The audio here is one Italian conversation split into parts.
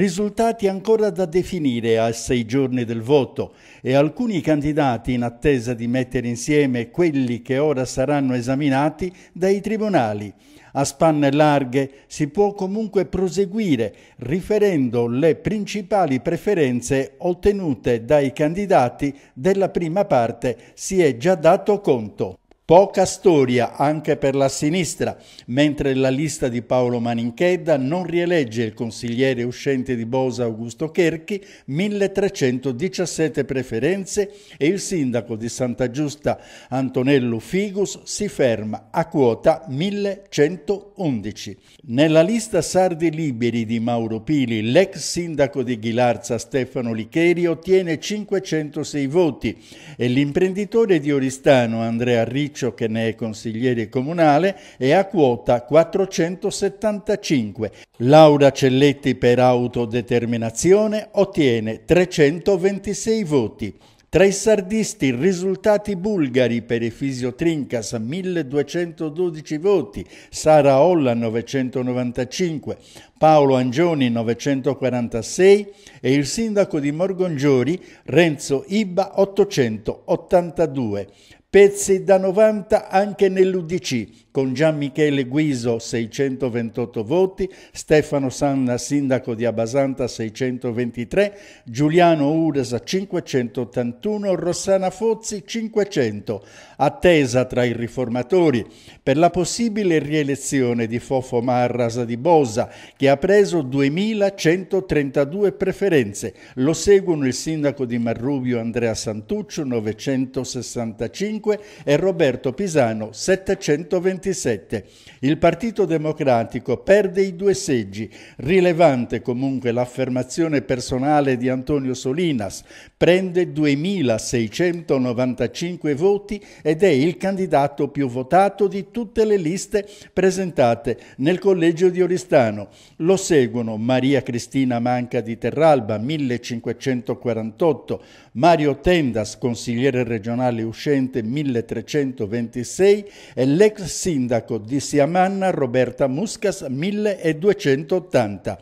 Risultati ancora da definire a sei giorni del voto e alcuni candidati in attesa di mettere insieme quelli che ora saranno esaminati dai tribunali. A spanne larghe si può comunque proseguire riferendo le principali preferenze ottenute dai candidati della prima parte si è già dato conto. Poca storia anche per la sinistra, mentre la lista di Paolo Maninchedda non rielegge il consigliere uscente di Bosa Augusto Cherchi, 1317 preferenze e il sindaco di Santa Giusta Antonello Figus si ferma a quota 1111. Nella lista Sardi Liberi di Mauro Pili, l'ex sindaco di Ghilarza Stefano Licheri ottiene 506 voti e l'imprenditore di Oristano Andrea Ricci Ciccio che ne è consigliere comunale è a quota 475. Laura Celletti per autodeterminazione ottiene 326 voti. Tra i sardisti risultati bulgari per Efisio Trincas 1212 voti, Sara Olla 995, Paolo Angioni 946 e il sindaco di Morgongiori Renzo Iba 882 pezzi da 90 anche nell'UDC, con Gian Michele Guiso 628 voti, Stefano Sanna, sindaco di Abasanta 623, Giuliano Udesa 581, Rossana Fozzi 500, attesa tra i riformatori per la possibile rielezione di Fofo Marrasa di Bosa che ha preso 2132 preferenze. Lo seguono il sindaco di Marrubio Andrea Santuccio 965 e Roberto Pisano 721. 27. Il Partito Democratico perde i due seggi, rilevante comunque l'affermazione personale di Antonio Solinas, prende 2.695 voti ed è il candidato più votato di tutte le liste presentate nel collegio di Oristano. Lo seguono Maria Cristina Manca di Terralba, 1548, Mario Tendas, consigliere regionale uscente, 1326 e l'ex sindaco di Siamanna Roberta Muscas, 1280.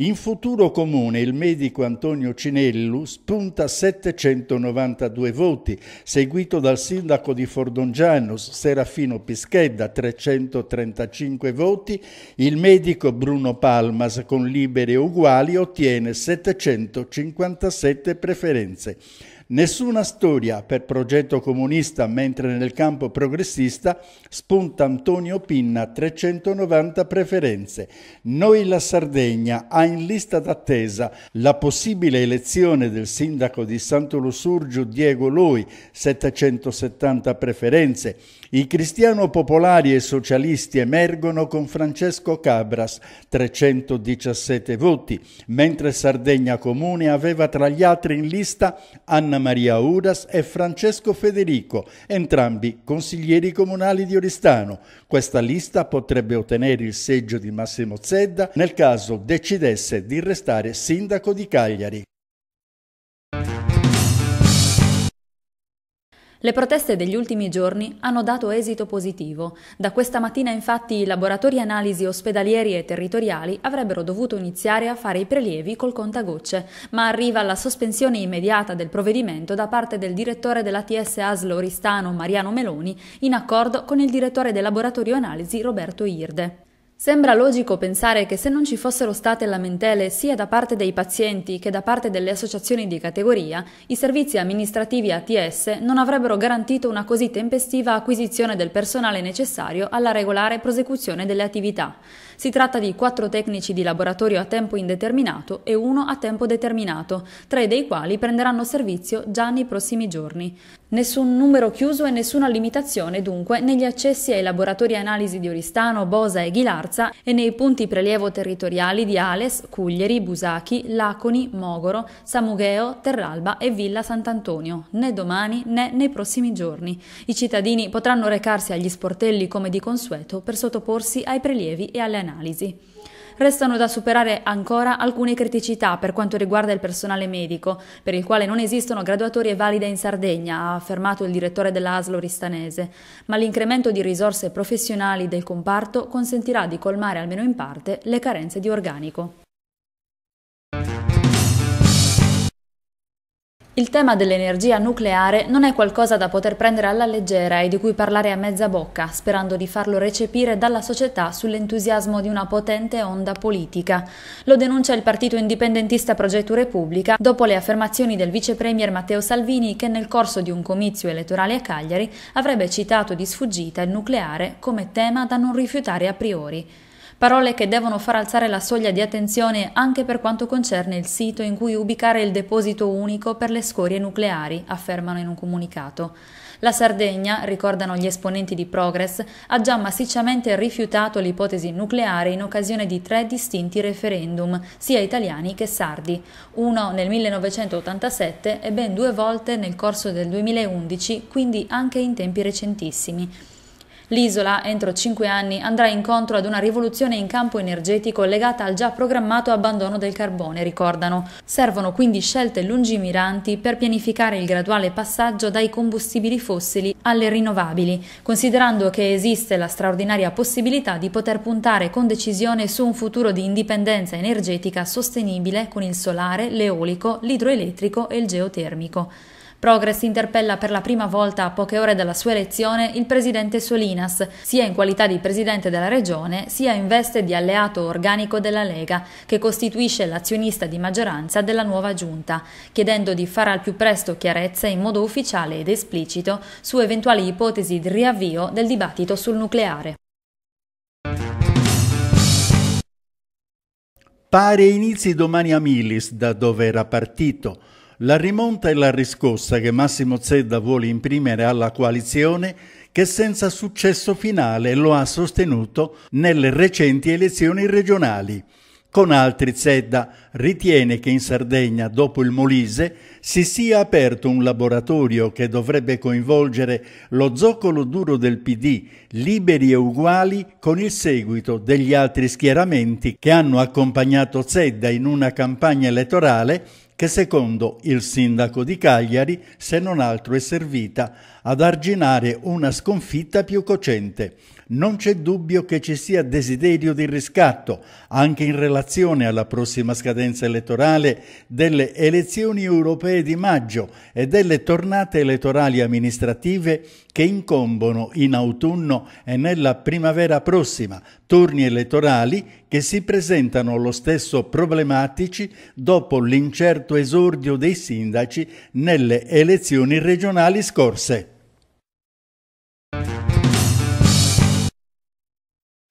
In futuro comune il medico Antonio Cinellu spunta 792 voti, seguito dal sindaco di Fordongianus Serafino Pischedda 335 voti, il medico Bruno Palmas con libere uguali ottiene 757 preferenze. Nessuna storia per progetto comunista, mentre nel campo progressista spunta Antonio Pinna 390 preferenze. Noi la Sardegna ha in lista d'attesa la possibile elezione del sindaco di Santo Lussurgio Diego Lui 770 preferenze. I cristiano popolari e socialisti emergono con Francesco Cabras 317 voti, mentre Sardegna Comune aveva tra gli altri in lista Anna Anna Maria Uras e Francesco Federico, entrambi consiglieri comunali di Oristano. Questa lista potrebbe ottenere il seggio di Massimo Zedda nel caso decidesse di restare sindaco di Cagliari. Le proteste degli ultimi giorni hanno dato esito positivo. Da questa mattina infatti i laboratori analisi ospedalieri e territoriali avrebbero dovuto iniziare a fare i prelievi col contagocce, ma arriva la sospensione immediata del provvedimento da parte del direttore dell'ATS ASL Oristano Mariano Meloni in accordo con il direttore del laboratorio analisi Roberto Irde. Sembra logico pensare che se non ci fossero state lamentele sia da parte dei pazienti che da parte delle associazioni di categoria, i servizi amministrativi ATS non avrebbero garantito una così tempestiva acquisizione del personale necessario alla regolare prosecuzione delle attività. Si tratta di quattro tecnici di laboratorio a tempo indeterminato e uno a tempo determinato, tre dei quali prenderanno servizio già nei prossimi giorni. Nessun numero chiuso e nessuna limitazione dunque negli accessi ai laboratori analisi di Oristano, Bosa e Ghilardo Scarza e nei punti prelievo territoriali di Ales, Cuglieri, Busachi, Laconi, Mogoro, Samugheo, Terralba e Villa Sant'Antonio, né domani né nei prossimi giorni. I cittadini potranno recarsi agli sportelli come di consueto per sottoporsi ai prelievi e alle analisi restano da superare ancora alcune criticità per quanto riguarda il personale medico, per il quale non esistono graduatorie valide in Sardegna, ha affermato il direttore della ASLO Ristanese, ma l'incremento di risorse professionali del comparto consentirà di colmare almeno in parte le carenze di organico. Il tema dell'energia nucleare non è qualcosa da poter prendere alla leggera e di cui parlare a mezza bocca, sperando di farlo recepire dalla società sull'entusiasmo di una potente onda politica. Lo denuncia il partito indipendentista Progetto Repubblica dopo le affermazioni del vice premier Matteo Salvini che nel corso di un comizio elettorale a Cagliari avrebbe citato di sfuggita il nucleare come tema da non rifiutare a priori parole che devono far alzare la soglia di attenzione anche per quanto concerne il sito in cui ubicare il deposito unico per le scorie nucleari, affermano in un comunicato. La Sardegna, ricordano gli esponenti di Progress, ha già massicciamente rifiutato l'ipotesi nucleare in occasione di tre distinti referendum, sia italiani che sardi, uno nel 1987 e ben due volte nel corso del 2011, quindi anche in tempi recentissimi. L'isola, entro cinque anni, andrà incontro ad una rivoluzione in campo energetico legata al già programmato abbandono del carbone, ricordano. Servono quindi scelte lungimiranti per pianificare il graduale passaggio dai combustibili fossili alle rinnovabili, considerando che esiste la straordinaria possibilità di poter puntare con decisione su un futuro di indipendenza energetica sostenibile con il solare, l'eolico, l'idroelettrico e il geotermico. Progress interpella per la prima volta a poche ore dalla sua elezione il presidente Solinas, sia in qualità di presidente della regione, sia in veste di alleato organico della Lega, che costituisce l'azionista di maggioranza della nuova giunta, chiedendo di fare al più presto chiarezza in modo ufficiale ed esplicito su eventuali ipotesi di riavvio del dibattito sul nucleare. Pare inizi domani a Milis, da dove era partito. La rimonta e la riscossa che Massimo Zedda vuole imprimere alla coalizione che senza successo finale lo ha sostenuto nelle recenti elezioni regionali. Con altri Zedda ritiene che in Sardegna, dopo il Molise, si sia aperto un laboratorio che dovrebbe coinvolgere lo zoccolo duro del PD, liberi e uguali, con il seguito degli altri schieramenti che hanno accompagnato Zedda in una campagna elettorale che secondo il sindaco di Cagliari se non altro è servita ad arginare una sconfitta più cocente non c'è dubbio che ci sia desiderio di riscatto, anche in relazione alla prossima scadenza elettorale, delle elezioni europee di maggio e delle tornate elettorali amministrative che incombono in autunno e nella primavera prossima, turni elettorali che si presentano lo stesso problematici dopo l'incerto esordio dei sindaci nelle elezioni regionali scorse.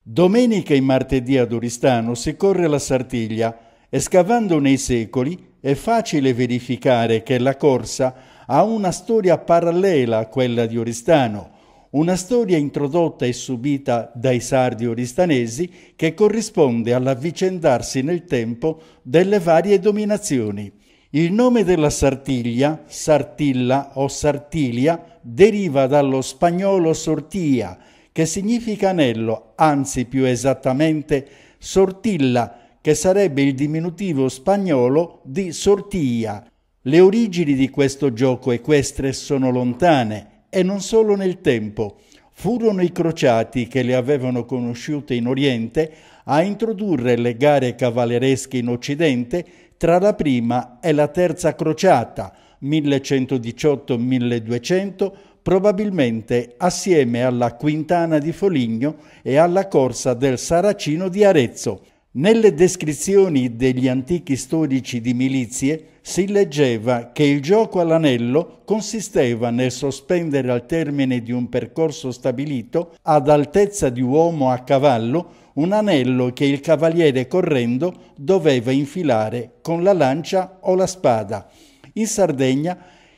Domenica e martedì ad Oristano si corre la Sartiglia e scavando nei secoli è facile verificare che la corsa ha una storia parallela a quella di Oristano, una storia introdotta e subita dai sardi oristanesi che corrisponde all'avvicendarsi nel tempo delle varie dominazioni. Il nome della Sartiglia, Sartilla o Sartilia, deriva dallo spagnolo sortia, che significa anello, anzi più esattamente sortilla, che sarebbe il diminutivo spagnolo di sortilla. Le origini di questo gioco equestre sono lontane, e non solo nel tempo. Furono i crociati che le avevano conosciute in Oriente a introdurre le gare cavalleresche in Occidente tra la prima e la terza crociata 1118-1200 probabilmente assieme alla Quintana di Foligno e alla corsa del Saracino di Arezzo. Nelle descrizioni degli antichi storici di milizie si leggeva che il gioco all'anello consisteva nel sospendere al termine di un percorso stabilito ad altezza di uomo a cavallo un anello che il cavaliere correndo doveva infilare con la lancia o la spada. In Sardegna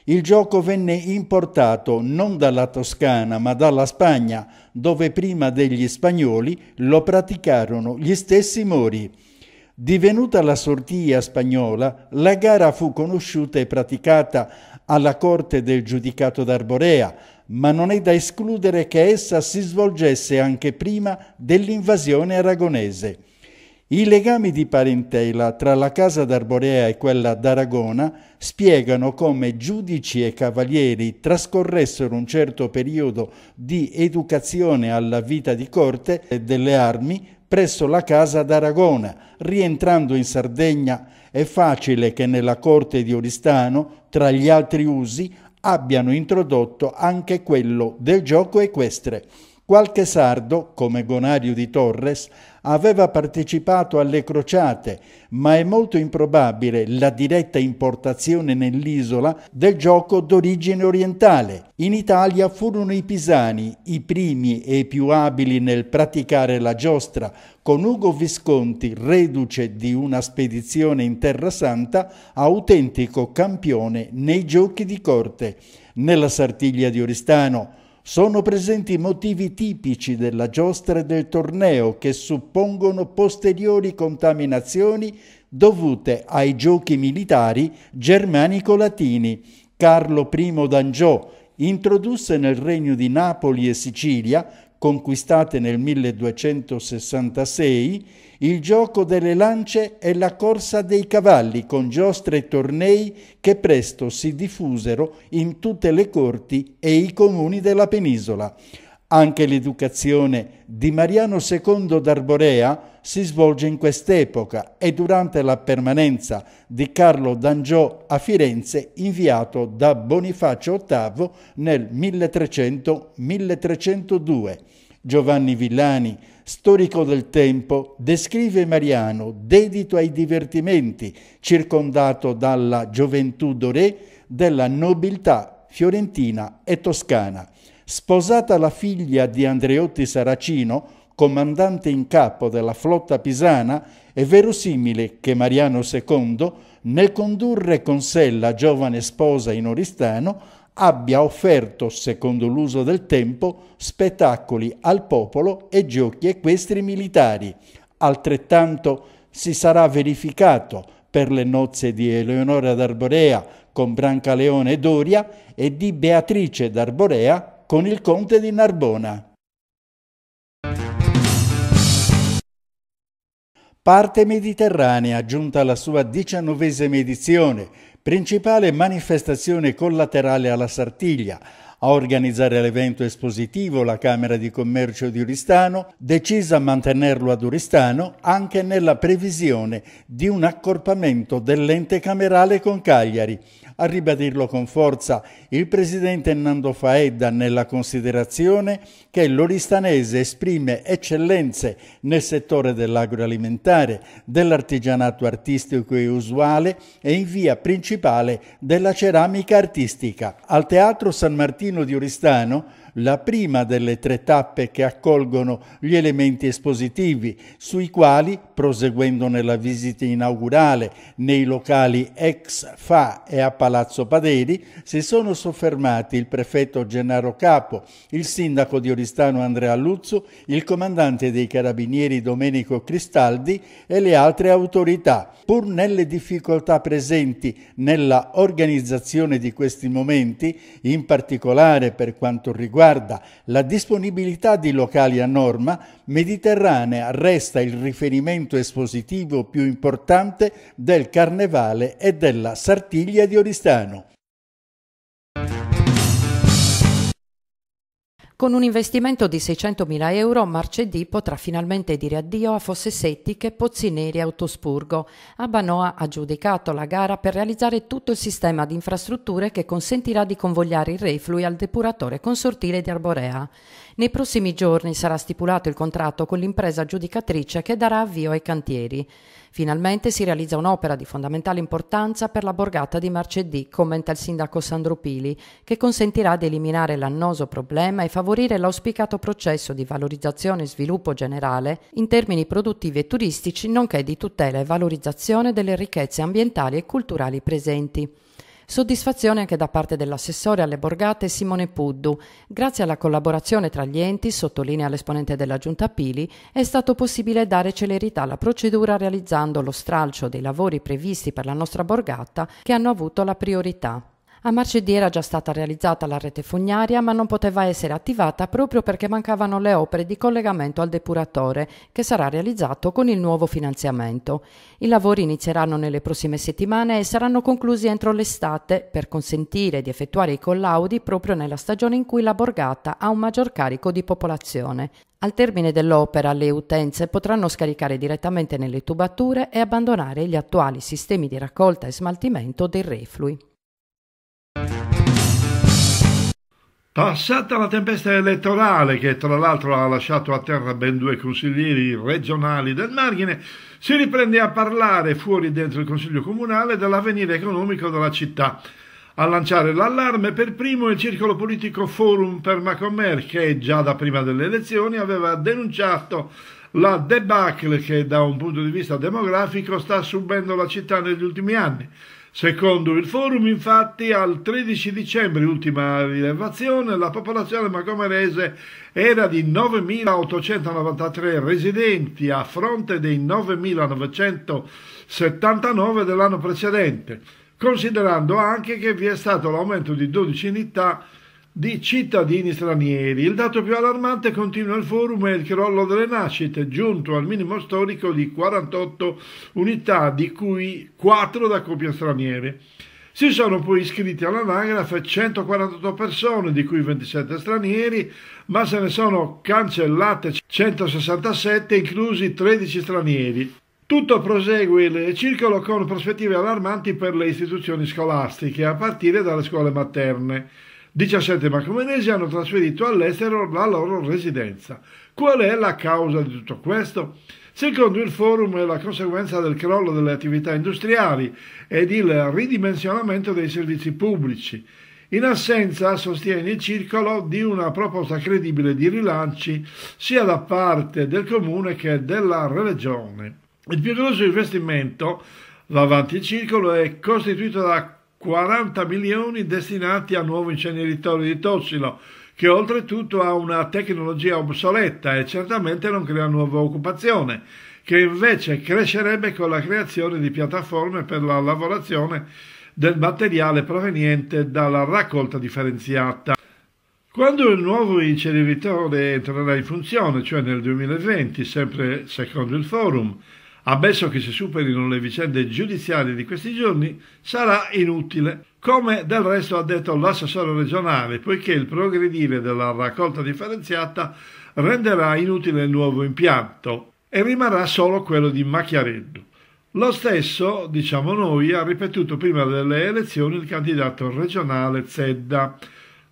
il gioco venne importato non dalla Toscana ma dalla Spagna, dove prima degli spagnoli lo praticarono gli stessi mori. Divenuta la sortia spagnola, la gara fu conosciuta e praticata alla corte del giudicato d'Arborea, ma non è da escludere che essa si svolgesse anche prima dell'invasione aragonese. I legami di parentela tra la casa d'Arborea e quella d'Aragona spiegano come giudici e cavalieri trascorressero un certo periodo di educazione alla vita di corte e delle armi presso la casa d'Aragona. Rientrando in Sardegna è facile che nella corte di Oristano, tra gli altri usi, abbiano introdotto anche quello del gioco equestre. Qualche sardo, come Gonario di Torres, aveva partecipato alle crociate, ma è molto improbabile la diretta importazione nell'isola del gioco d'origine orientale. In Italia furono i pisani i primi e i più abili nel praticare la giostra, con Ugo Visconti, reduce di una spedizione in Terra Santa, autentico campione nei giochi di corte. Nella Sartiglia di Oristano, sono presenti motivi tipici della giostra e del torneo che suppongono posteriori contaminazioni dovute ai giochi militari germanico-latini. Carlo I d'Angiò introdusse nel regno di Napoli e Sicilia conquistate nel 1266, il gioco delle lance e la corsa dei cavalli con giostre e tornei che presto si diffusero in tutte le corti e i comuni della penisola. Anche l'educazione di Mariano II d'Arborea si svolge in quest'epoca e durante la permanenza di Carlo d'Angiò a Firenze inviato da Bonifacio VIII nel 1300-1302. Giovanni Villani, storico del tempo, descrive Mariano dedito ai divertimenti, circondato dalla gioventù d'Ore della nobiltà fiorentina e toscana. Sposata la figlia di Andreotti Saracino, comandante in capo della flotta pisana, è verosimile che Mariano II, nel condurre con sé la giovane sposa in Oristano, abbia offerto, secondo l'uso del tempo, spettacoli al popolo e giochi equestri militari. Altrettanto si sarà verificato per le nozze di Eleonora d'Arborea con Brancaleone Doria e di Beatrice d'Arborea con il conte di Narbona. Parte Mediterranea, giunta alla sua diciannovesima edizione, principale manifestazione collaterale alla Sartiglia, a organizzare l'evento espositivo la Camera di Commercio di Uristano, decisa a mantenerlo ad Oristano anche nella previsione di un accorpamento dell'ente camerale con Cagliari, a ribadirlo con forza il presidente Nando Faedda nella considerazione che l'Oristanese esprime eccellenze nel settore dell'agroalimentare, dell'artigianato artistico e usuale e in via principale della ceramica artistica. Al Teatro San Martino di Oristano la prima delle tre tappe che accolgono gli elementi espositivi, sui quali, proseguendo nella visita inaugurale nei locali ex FA e a Palazzo Paderi, si sono soffermati il prefetto Gennaro Capo, il sindaco di Oristano Andrea Luzzu, il comandante dei carabinieri Domenico Cristaldi e le altre autorità, pur nelle difficoltà presenti nella organizzazione di questi momenti, in particolare per quanto riguarda riguarda la disponibilità di locali a norma, Mediterranea resta il riferimento espositivo più importante del Carnevale e della Sartiglia di Oristano. Con un investimento di 600.000 euro, marcedì potrà finalmente dire addio a Fosse Settiche, Pozzi Neri e Autospurgo. Abanoa ha giudicato la gara per realizzare tutto il sistema di infrastrutture che consentirà di convogliare i reflui al depuratore consortile di Arborea. Nei prossimi giorni sarà stipulato il contratto con l'impresa giudicatrice che darà avvio ai cantieri. Finalmente si realizza un'opera di fondamentale importanza per la borgata di Marcedì, commenta il sindaco Sandro Pili, che consentirà di eliminare l'annoso problema e favorire l'auspicato processo di valorizzazione e sviluppo generale in termini produttivi e turistici, nonché di tutela e valorizzazione delle ricchezze ambientali e culturali presenti. Soddisfazione anche da parte dell'assessore alle borgate Simone Puddu. Grazie alla collaborazione tra gli enti, sottolinea l'esponente della Giunta Pili, è stato possibile dare celerità alla procedura realizzando lo stralcio dei lavori previsti per la nostra borgata che hanno avuto la priorità. A marcedì era già stata realizzata la rete fognaria ma non poteva essere attivata proprio perché mancavano le opere di collegamento al depuratore che sarà realizzato con il nuovo finanziamento. I lavori inizieranno nelle prossime settimane e saranno conclusi entro l'estate per consentire di effettuare i collaudi proprio nella stagione in cui la borgata ha un maggior carico di popolazione. Al termine dell'opera le utenze potranno scaricare direttamente nelle tubature e abbandonare gli attuali sistemi di raccolta e smaltimento dei reflui. Passata la tempesta elettorale, che tra l'altro ha lasciato a terra ben due consiglieri regionali del margine, si riprende a parlare fuori dentro il Consiglio Comunale dell'avvenire economico della città. A lanciare l'allarme per primo il circolo politico Forum per che già da prima delle elezioni aveva denunciato la debacle che da un punto di vista demografico sta subendo la città negli ultimi anni Secondo il forum, infatti, al 13 dicembre, ultima rilevazione, la popolazione macomerese era di 9.893 residenti a fronte dei 9.979 dell'anno precedente, considerando anche che vi è stato l'aumento di 12 unità di cittadini stranieri. Il dato più allarmante, continua il forum, è il crollo delle nascite, giunto al minimo storico di 48 unità, di cui 4 da coppie straniere. Si sono poi iscritti all'anagrafe 148 persone, di cui 27 stranieri, ma se ne sono cancellate 167, inclusi 13 stranieri. Tutto prosegue il circolo con prospettive allarmanti per le istituzioni scolastiche, a partire dalle scuole materne. 17 macromenesi hanno trasferito all'estero la loro residenza. Qual è la causa di tutto questo? Secondo il forum è la conseguenza del crollo delle attività industriali ed il ridimensionamento dei servizi pubblici in assenza, sostiene il circolo, di una proposta credibile di rilanci sia da parte del comune che della regione. Il più grosso investimento, davanti il circolo, è costituito da 40 milioni destinati al nuovo inceneritore di Tossilo, che oltretutto ha una tecnologia obsoleta e certamente non crea nuova occupazione, che invece crescerebbe con la creazione di piattaforme per la lavorazione del materiale proveniente dalla raccolta differenziata. Quando il nuovo inceneritore entrerà in funzione, cioè nel 2020, sempre secondo il forum, Ammesso che si superino le vicende giudiziarie di questi giorni, sarà inutile, come del resto ha detto l'assessore regionale, poiché il progredire della raccolta differenziata renderà inutile il nuovo impianto e rimarrà solo quello di Macchiareddu. Lo stesso, diciamo noi, ha ripetuto prima delle elezioni il candidato regionale Zedda.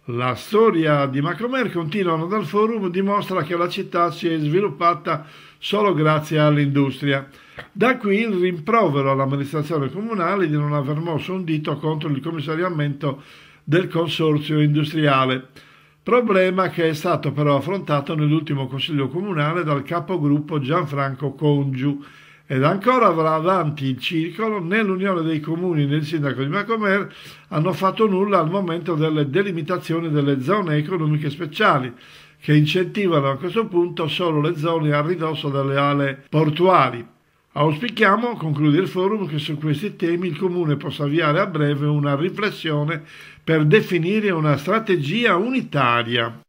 La storia di Macomer, continuano dal forum, dimostra che la città si è sviluppata solo grazie all'industria. Da qui il rimprovero all'amministrazione comunale di non aver mosso un dito contro il commissariamento del consorzio industriale, problema che è stato però affrontato nell'ultimo consiglio comunale dal capogruppo Gianfranco Congiu ed ancora avrà avanti il circolo né l'Unione dei Comuni né il Sindaco di Macomer hanno fatto nulla al momento delle delimitazioni delle zone economiche speciali che incentivano a questo punto solo le zone a ridosso delle aree portuali. Auspichiamo, conclude il forum, che su questi temi il Comune possa avviare a breve una riflessione per definire una strategia unitaria.